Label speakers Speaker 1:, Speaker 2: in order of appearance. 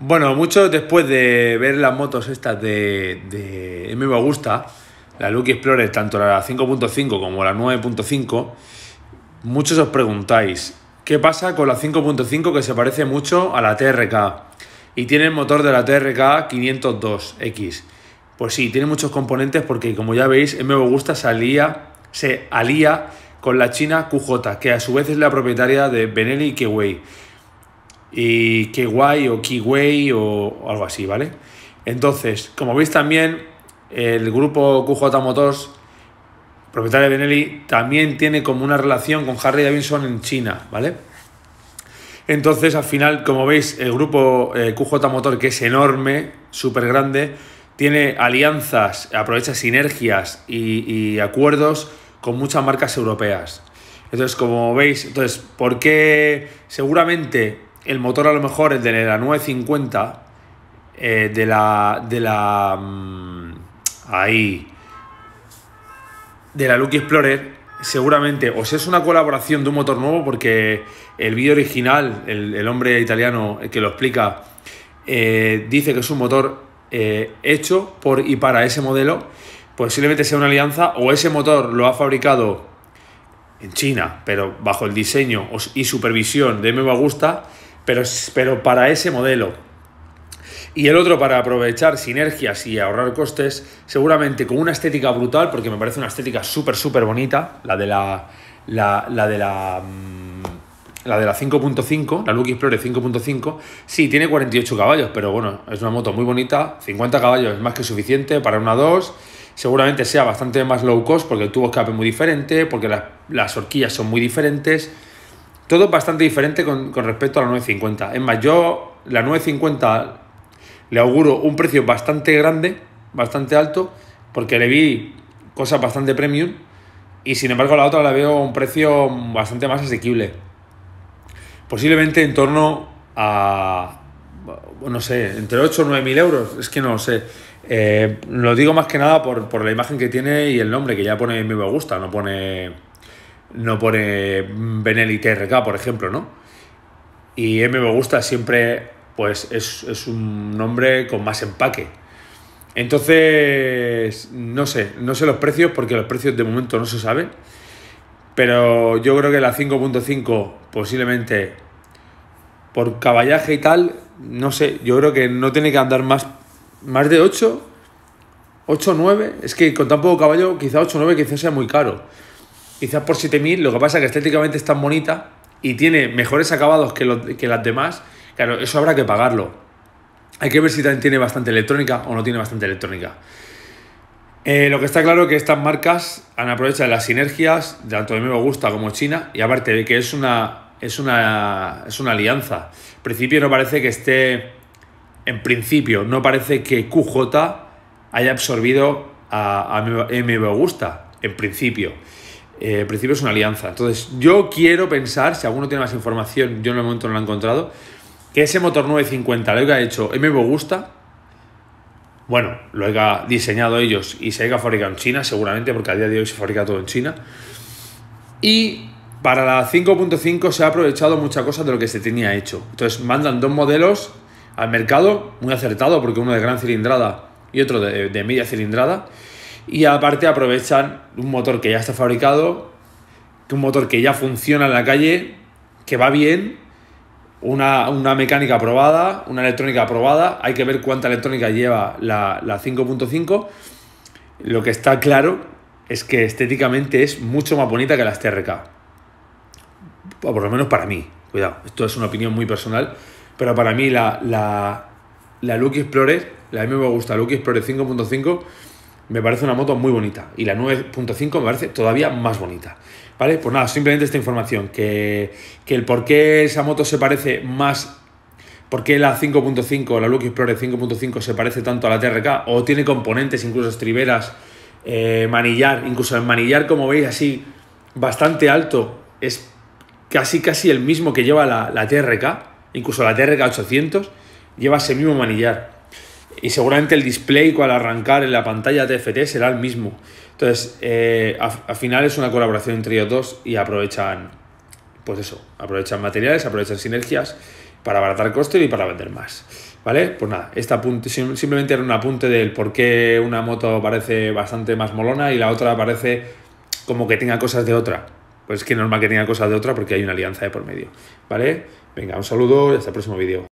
Speaker 1: Bueno, muchos después de ver las motos estas de, de MV Augusta, la Lucky Explorer, tanto la 5.5 como la 9.5, muchos os preguntáis, ¿qué pasa con la 5.5 que se parece mucho a la TRK? Y tiene el motor de la TRK 502X. Pues sí, tiene muchos componentes porque como ya veis, MV Augusta salía, se alía con la china QJ, que a su vez es la propietaria de Benelli y y guay o Kiwei o algo así, ¿vale? Entonces, como veis también, el grupo QJ Motors, propietario de Benelli, también tiene como una relación con harry Davidson en China, ¿vale? Entonces, al final, como veis, el grupo QJ eh, Motor, que es enorme, súper grande, tiene alianzas, aprovecha sinergias y, y acuerdos con muchas marcas europeas. Entonces, como veis, entonces, ¿por qué seguramente el motor a lo mejor, es de la 950, eh, de la... De la mm, ahí. De la Lucky Explorer, seguramente o si es una colaboración de un motor nuevo porque el vídeo original, el, hombre italiano que lo explica, eh, dice que es un motor eh, hecho por y para ese modelo, posiblemente sea una alianza o ese motor lo ha fabricado en China, pero bajo el diseño y supervisión de me Gusta pero, pero para ese modelo. Y el otro para aprovechar sinergias y ahorrar costes, seguramente con una estética brutal, porque me parece una estética súper, súper bonita, la de la, la, de la... La de la 5.5, mm, la lucky Explorer 5.5, sí, tiene 48 caballos, pero bueno, es una moto muy bonita, 50 caballos es más que suficiente para una 2, seguramente sea bastante más low cost porque el tubo escape es muy diferente, porque las, las horquillas son muy diferentes, todo bastante diferente con, respecto a la 950. Es más, yo la 950 le auguro un precio bastante grande, bastante alto, porque le vi cosas bastante premium y sin embargo la otra la veo un precio bastante más asequible. Posiblemente en torno a, no sé, entre 8 o 9 mil euros, es que no lo sé. Eh, lo digo más que nada por, por, la imagen que tiene y el nombre, que ya pone mi me gusta, no pone no pone Benelli TRK, por ejemplo, ¿no? Y M me gusta siempre, pues es, es un nombre con más empaque. Entonces, no sé, no sé los precios porque los precios de momento no se saben. Pero yo creo que la 5.5 posiblemente por caballaje y tal, no sé, yo creo que no tiene que andar más, más de 8, 8 9. Es que con tan poco caballo, quizá 8 9 quizás sea muy caro quizás por 7000, lo que pasa es que estéticamente es tan bonita y tiene mejores acabados que, las demás, claro, eso habrá que pagarlo. Hay que ver si también tiene bastante electrónica o no tiene bastante electrónica. Eh, lo que está claro es que estas marcas han aprovechado las sinergias, tanto de gusta como China, y aparte de que es una, es una, es una alianza. En principio no parece que esté, en principio no parece que QJ haya absorbido a, a gusta, en principio. Eh, principio es una alianza. Entonces, yo quiero pensar, si alguno tiene más información, yo en el momento no la he encontrado, que ese motor 950 lo haya hecho MV Gusta, bueno, lo haya diseñado ellos y se haya fabricado en China, seguramente, porque a día de hoy se fabrica todo en China. Y para la 5.5 se ha aprovechado mucha cosa de lo que se tenía hecho. Entonces, mandan dos modelos al mercado, muy acertado, porque uno de gran cilindrada y otro de, de media cilindrada. Y aparte aprovechan un motor que ya está fabricado, un motor que ya funciona en la calle, que va bien, una, mecánica aprobada, una electrónica aprobada. Hay que ver cuánta electrónica lleva la, 5.5. Lo que está claro es que estéticamente es mucho más bonita que las TRK. por lo menos para mí. Cuidado, esto es una opinión muy personal. Pero para mí la, la, la Look Explorer, la mí me gusta, Lucky Explorer 5.5 me parece una moto muy bonita y la 9.5 me parece todavía más bonita. ¿Vale? Pues nada, simplemente esta información, que, el por qué esa moto se parece más, por qué la 5.5, la Lucky Explorer 5.5 se parece tanto a la TRK o tiene componentes, incluso estriberas, eh, manillar, incluso el manillar como veis así, bastante alto, es casi casi el mismo que lleva la, la TRK, incluso la TRK 800 lleva ese mismo manillar y seguramente el display al arrancar en la pantalla TFT será el mismo. Entonces, eh, al final es una colaboración entre ellos dos y aprovechan, pues eso, aprovechan materiales, aprovechan sinergias para abaratar coste y para vender más. ¿Vale? Pues nada, este apunte, simplemente era un apunte del por qué una moto parece bastante más molona y la otra parece como que tenga cosas de otra. Pues es que normal que tenga cosas de otra porque hay una alianza de por medio. ¿Vale? Venga, un saludo y hasta el próximo vídeo.